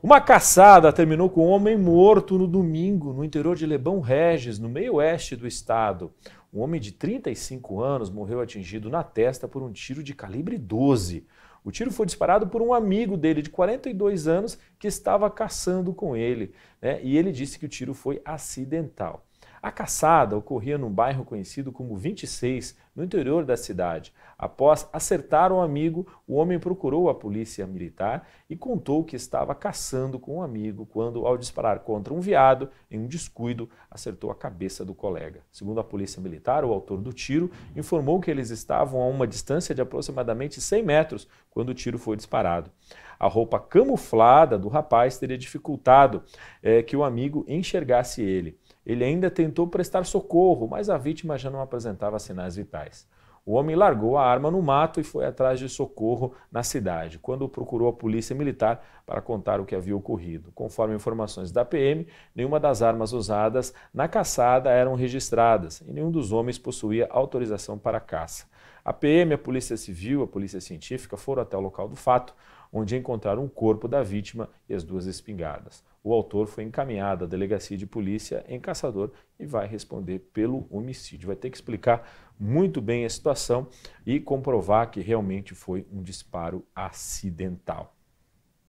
Uma caçada terminou com um homem morto no domingo, no interior de Lebão Regis, no meio-oeste do estado. Um homem de 35 anos morreu atingido na testa por um tiro de calibre 12. O tiro foi disparado por um amigo dele de 42 anos que estava caçando com ele, né? e ele disse que o tiro foi acidental. A caçada ocorria num bairro conhecido como 26, no interior da cidade. Após acertar um amigo, o homem procurou a polícia militar e contou que estava caçando com um amigo quando, ao disparar contra um veado, em um descuido, acertou a cabeça do colega. Segundo a polícia militar, o autor do tiro informou que eles estavam a uma distância de aproximadamente 100 metros quando o tiro foi disparado. A roupa camuflada do rapaz teria dificultado é, que o amigo enxergasse ele. Ele ainda tentou prestar socorro, mas a vítima já não apresentava sinais vitais. O homem largou a arma no mato e foi atrás de socorro na cidade, quando procurou a polícia militar para contar o que havia ocorrido. Conforme informações da PM, nenhuma das armas usadas na caçada eram registradas e nenhum dos homens possuía autorização para caça. A PM, a Polícia Civil, a Polícia Científica foram até o local do fato, onde encontraram o corpo da vítima e as duas espingardas. O autor foi encaminhado à delegacia de polícia em Caçador e vai responder pelo homicídio. Vai ter que explicar muito bem a situação e comprovar que realmente foi um disparo acidental.